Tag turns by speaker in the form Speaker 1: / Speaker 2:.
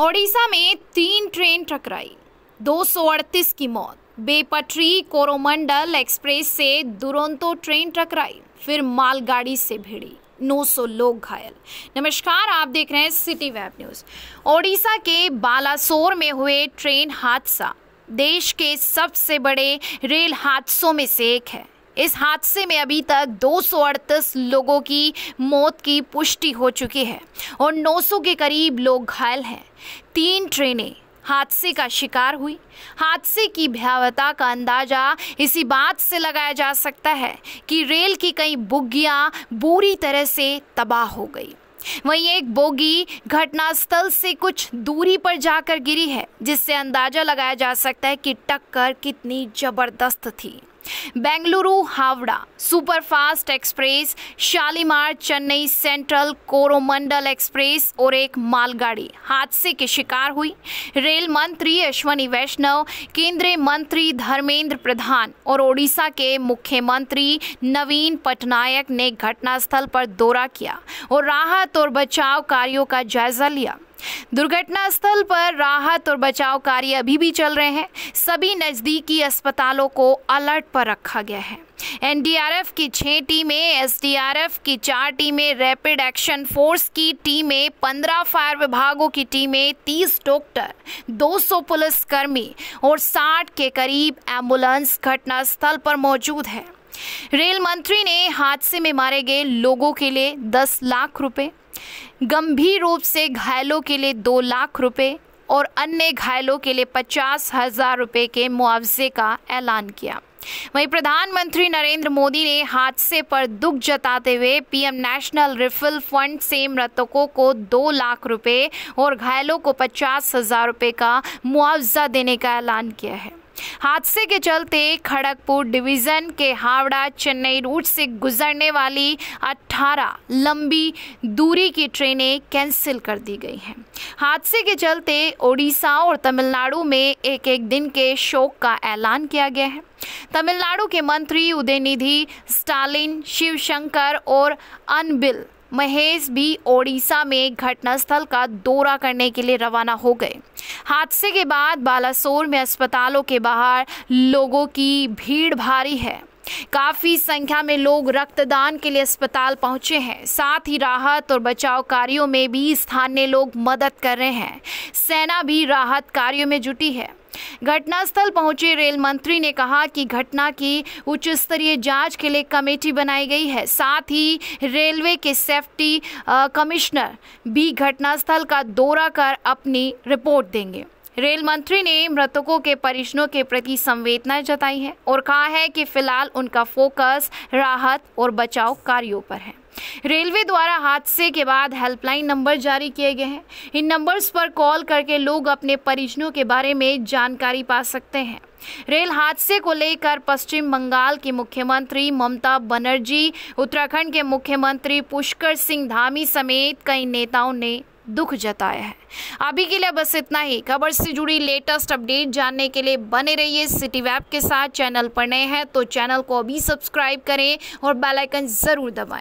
Speaker 1: ओडिशा में तीन ट्रेन टकराई 238 की मौत बेपटरी कोरोमंडल एक्सप्रेस से दुरंतो ट्रेन टकराई फिर मालगाड़ी से भिड़ी 900 लोग घायल नमस्कार आप देख रहे हैं सिटी वेब न्यूज ओडिशा के बालासोर में हुए ट्रेन हादसा देश के सबसे बड़े रेल हादसों में से एक है इस हादसे में अभी तक दो लोगों की मौत की पुष्टि हो चुकी है और 900 के करीब लोग घायल हैं तीन ट्रेनें हादसे का शिकार हुई हादसे की भयावता का अंदाजा इसी बात से लगाया जा सकता है कि रेल की कई बुग्गियाँ बुरी तरह से तबाह हो गई वहीं एक बोगी घटनास्थल से कुछ दूरी पर जाकर गिरी है जिससे अंदाजा लगाया जा सकता है कि टक्कर कितनी जबरदस्त थी Bengaluru Howrah superfast express Shalimar Chennai central Coromandel express और एक मालगाड़ी हादसे के शिकार हुई रेल मंत्री अश्वनी वैष्णव केंद्रीय मंत्री धर्मेंद्र प्रधान और ओडिशा के मुख्यमंत्री नवीन पटनायक ने घटनास्थल पर दौरा किया और राहत और बचाव कार्यों का जायजा लिया दुर्घटना स्थल पर राहत और बचाव कार्य अभी भी चल रहे हैं सभी नज़दीकी अस्पतालों को अलर्ट पर रखा गया है एनडीआरएफ की छह टीमें एसडीआरएफ की चार टीमें रैपिड एक्शन फोर्स की टीमें पंद्रह फायर विभागों की टीमें तीस डॉक्टर दो पुलिस पुलिसकर्मी और साठ के करीब एम्बुलेंस घटनास्थल पर मौजूद है रेल मंत्री ने हादसे में मारे गए लोगों के लिए दस लाख रुपए गंभीर रूप से घायलों के लिए दो लाख रुपए और अन्य घायलों के लिए पचास हजार रुपये के मुआवजे का ऐलान किया वहीं प्रधानमंत्री नरेंद्र मोदी ने हादसे पर दुख जताते हुए पीएम नेशनल रिफिल फंड से मृतकों को दो लाख रुपए और घायलों को पचास हजार रुपये का मुआवजा देने का ऐलान किया है हादसे के चलते खड़गपुर डिवीजन के हावड़ा चेन्नई रूट से गुजरने वाली 18 लंबी दूरी की ट्रेनें कैंसिल कर दी गई हैं हादसे के चलते ओडिशा और तमिलनाडु में एक एक दिन के शोक का ऐलान किया गया है तमिलनाडु के मंत्री उदयनिधि स्टालिन शिवशंकर और अनबिल महेश भी ओडिशा में घटनास्थल का दौरा करने के लिए रवाना हो गए हादसे के बाद बालासोर में अस्पतालों के बाहर लोगों की भीड़ भारी है काफी संख्या में लोग रक्तदान के लिए अस्पताल पहुंचे हैं साथ ही राहत और बचाव कार्यों में भी स्थानीय लोग मदद कर रहे हैं सेना भी राहत कार्यों में जुटी है घटनास्थल पहुंचे रेल मंत्री ने कहा कि घटना की उच्च स्तरीय जांच के लिए कमेटी बनाई गई है साथ ही रेलवे के सेफ्टी कमिश्नर भी घटनास्थल का दौरा कर अपनी रिपोर्ट देंगे रेल मंत्री ने मृतकों के परिजनों के प्रति संवेदना जताई है और कहा है कि फिलहाल उनका फोकस राहत और बचाव कार्यों पर है रेलवे द्वारा हादसे के बाद हेल्पलाइन नंबर जारी किए गए हैं इन नंबर्स पर कॉल करके लोग अपने परिजनों के बारे में जानकारी पा सकते हैं रेल हादसे को लेकर पश्चिम बंगाल की मुख्यमंत्री ममता बनर्जी उत्तराखंड के मुख्यमंत्री पुष्कर सिंह धामी समेत कई नेताओं ने दुख जताया है अभी के लिए बस इतना ही खबर से जुड़ी लेटेस्ट अपडेट जानने के लिए बने रहिए सिटी वैब के साथ चैनल पर नए हैं तो चैनल को अभी सब्सक्राइब करें और बेलाइकन ज़रूर दबाएं